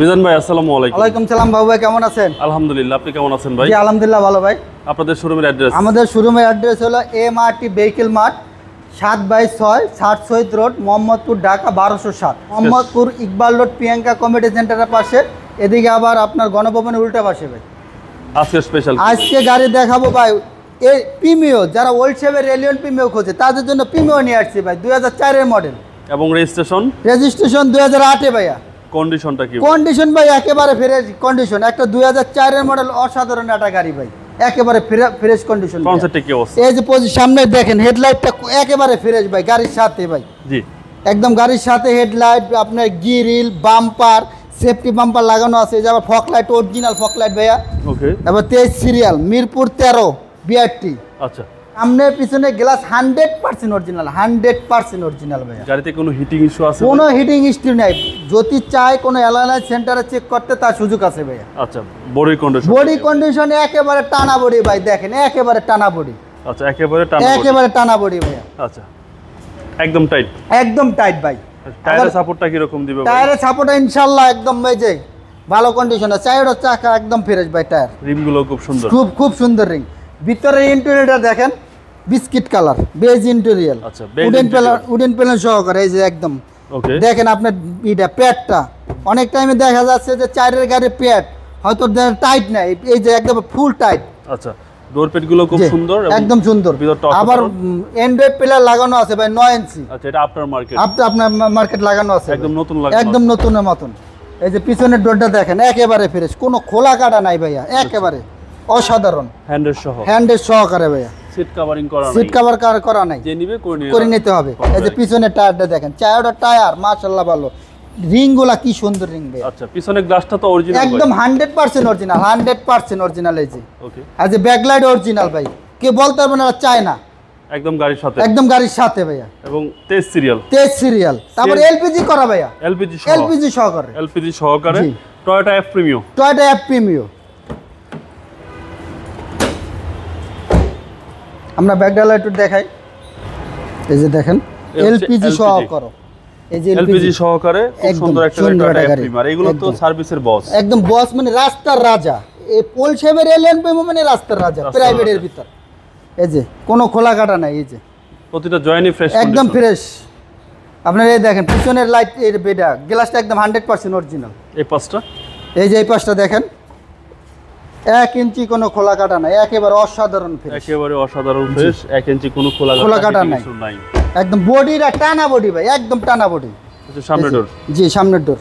রিজান ভাই আসসালামু আলাইকুম ওয়া আলাইকুম সালাম বাবু ভাই কেমন আছেন আলহামদুলিল্লাহ আপনি কেমন আছেন ভাই জি আলহামদুলিল্লাহ ভালো ভাই আপনাদের শোরুমের অ্যাড্রেস আমাদের শোরুমের অ্যাড্রেস হলো এমআরটি ভেহিকল মার্ট সাত বাই ছয় ষাট Shahid road Mohammadpur Dhaka 1207 Mohammadpur Iqbal road Priyanka committee সেন্টারের পাশে এদিকে আবার আপনার গণভবনের উল্টা পাশে ভাই আজকে স্পেশাল আজকে গাড়ি দেখাবো ভাই এ প্রিমিও যারা ওল্ড শেভের রেলিয়ন প্রিমিও খোঁজে তাদের জন্য প্রিমিও নিয়ে আসছি ভাই দুই হাজার চারের মডেল এবং রেজিস্ট্রেশন রেজিস্ট্রেশন দুই হাজার আটে ভাইয়া কন্ডিশনটা কি কন্ডিশন ভাই একেবারে ফ্রেশ কন্ডিশন একটা 2004 এর মডেল অসাধারণ একটা গাড়ি ভাই একেবারে ফ্রেশ কন্ডিশন কনসেপ্টে কি অবস্থা এই যে পজি সামনে দেখেন হেডলাইটটা একেবারে ফ্রেশ ভাই গাড়ির সাথে ভাই জি একদম গাড়ির সাথে হেডলাইট আপনার গিরিল বাম্পার সেফটি বাম্পার লাগানো আছে যে আবার ফক লাইট অরিজিনাল ফক লাইট ভাইয়া ওকে এবার তেইশ সিরিয়াল মিরপুর তেরো বিআরটি আচ্ছা সামনে পিছনে glass hundred percent original hundred percent original গাড়িতে কোনো হিটিং ইস্যু আছে কোনো হিটিং ইস্যু নাই যদি চাই কোনো অ্যালাইনার সেন্টারে চেক করতে তার সুযোগ আছে ভাইয়া আচ্ছা বডি কন্ডিশন বডি কন্ডিশন একেবারে টানা বডি ভাই দেখেন একেবারে টানা বডি আচ্ছা একেবারে টানা একেবারে টানা বডি ভাইয়া আচ্ছা একদম টাইট একদম টাইট ভাই টায়ারের সাপোর্টটা কি রকম দিবে টায়ারের সাপোর্টটা ইনশাআল্লাহ একদম ভাই যে ভালো কন্ডিশন আছে চাইরও চাকা একদম ফ্রেশ ভাই টায়ার রিমগুলো খুব সুন্দর খুব খুব সুন্দর রিম ভিতরে ইন্টেরিয়রটা দেখেন বিস্কিট কালার বেজ ইন্টেরিয়াল আচ্ছা, উডেন প্যালার উডেন প্যালার সহকারে এই যে একদম দেখেন আপনার এটা প্যাডটা অনেক টাইমে দেখা যাচ্ছে যে চারের গাড়ি প্যাড হয়তো টাইট নাই এই যে একদম ফুল টাইট আচ্ছা ডোর গুলো খুব সুন্দর একদম সুন্দর আবার অ্যান্ড্রয়েড প্লেয়ার লাগানো আছে ভাই 9 ইঞ্চি আচ্ছা এটা আপনার মার্কেট আপনি আপনার মার্কেট লাগানো আছে একদম নতুন লাগানো একদম নতুনের মতন এই যে পিছনের ডোরটা দেখেন একেবারে ফ্রেশ কোনো খোলা কাটা নাই ভাইয়া একেবারে অসাধারণ হ্যান্ডের সহ হ্যান্ডের সহকারে ভাইয়া সিট কভারিং করা সিট কভার করা নাই যে নিবে করে নিতে হবে এই যে পিছনের টায়ারটা দেখেন চারটা টায়ার মাশাআল্লাহ ভালো রিংগুলা কি সুন্দর রিং বে আচ্ছা পিছনের গ্লাসটা তো অরিজিনাল একদম 100% অরিজিনাল 100% অরিজিনাল এই যে ওকে আর যে ব্যাকলাইট অরিজিনাল ভাই কে বলতে পারবে না চায় না একদম গাড়ির সাথে একদম গাড়ির সাথে ভাইয়া এবং টেস্ট সিরিয়াল টেস্ট সিরিয়াল তারপর এলপিজি করা ভাইয়া এলপিজি এলপিজি সহকারে এলপিজি সহকারে Toyota F Premio Toyota F Premio আমরা ব্যাকডালা একটু দেখাই এই যে দেখেন এলপিজি সহকারে এই যে এলপিজি সহকারে খুব সুন্দর একটা টয়টা এফপিমার এগুলো তো সার্ভিসের বস একদম বস মানে রাস্তার রাজা এই পোলশেবের এলএন পেমো মানে রাস্তার রাজা প্রাইভেটের ভিতর এই যে কোনো খোলা কাটা নাই এই যে প্রতিটা জয়েনই ফ্রেশ একদম ফ্রেশ আপনারা এই দেখেন পিছনের লাইট এর বেডা গ্লাসটা একদম হান্ড্রেড পার্সেন্ট অরিজিনাল এই পাশটা এই যে এই পাশটা দেখেন এক ইঞ্চি কোনো খোলা কাটা নাই একেবারে অসাধারণ একেবারে অসাধারণ ফ্রেশ এক ইঞ্চি কোনো খোলা খোলা কাটা নাই একদম বডিটা টানা বডি ভাই একদম টানা বডি সামনের ডোর জি সামনের ডোর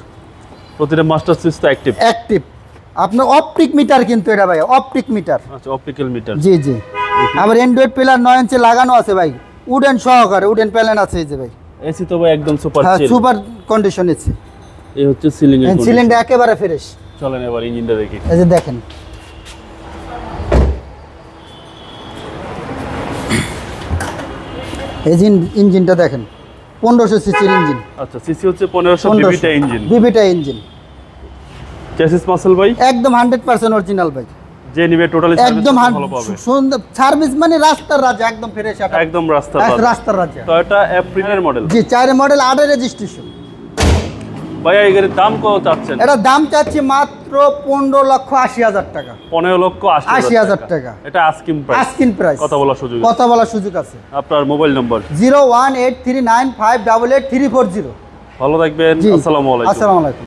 প্রতিটা মাস্টার সুইচ তো অ্যাক্টিভ অ্যাক্টিভ আপনার অপটিক মিটার কিন্তু এটা ভাই অপটিক মিটার আচ্ছা অপটিক্যাল মিটার জি জি আমার অ্যান্ড্রয়েড প্লেয়ার 9 ইঞ্চি লাগানো আছে ভাই উডেন সহকারে উডেন প্যানেল আছে এই যে ভাই এসি তো ভাই একদম super chill super condition AC এই হচ্ছে সিলিং এর সিলিং হ্যাঁ, একেবারে ফ্রেশ চলেন এবার ইঞ্জিনটা দেখি এই যে দেখেন এই ইঞ্জিনটা দেখেন পনেরোশো সিসির ইঞ্জিন আচ্ছা, আচ্ছা সিসি হচ্ছে পনেরোশো বিবিটা ইঞ্জিন বিবিটা ইঞ্জিন চেসিস মাসেল ভাই একদম হান্ড্রেড পার্সেন্ট অরিজিনাল ভাই যে নিবে টোটালি একদম সুন্দর সার্ভিস মানে রাস্তার রাজা একদম ফ্রেশ একদম রাস্তার রাস্তার রাজা টয়োটা এপ্রিলের মডেল জি চার মডেল আটের রেজিস্ট্রেশন দাম দাম মাত্র পনেরো লক্ষ আশি হাজার টাকা পনেরো লক্ষ আশি হাজার টাকা এটা কথা বলার সুযোগ কথা বলার সুযোগ আছে আপনার mobile number zero one eight three nine five double eight three four zero ভালো থাকবেন